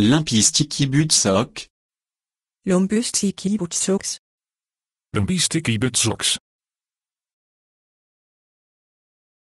L'impistiki socks L'impistiki sticky L'impistiki socks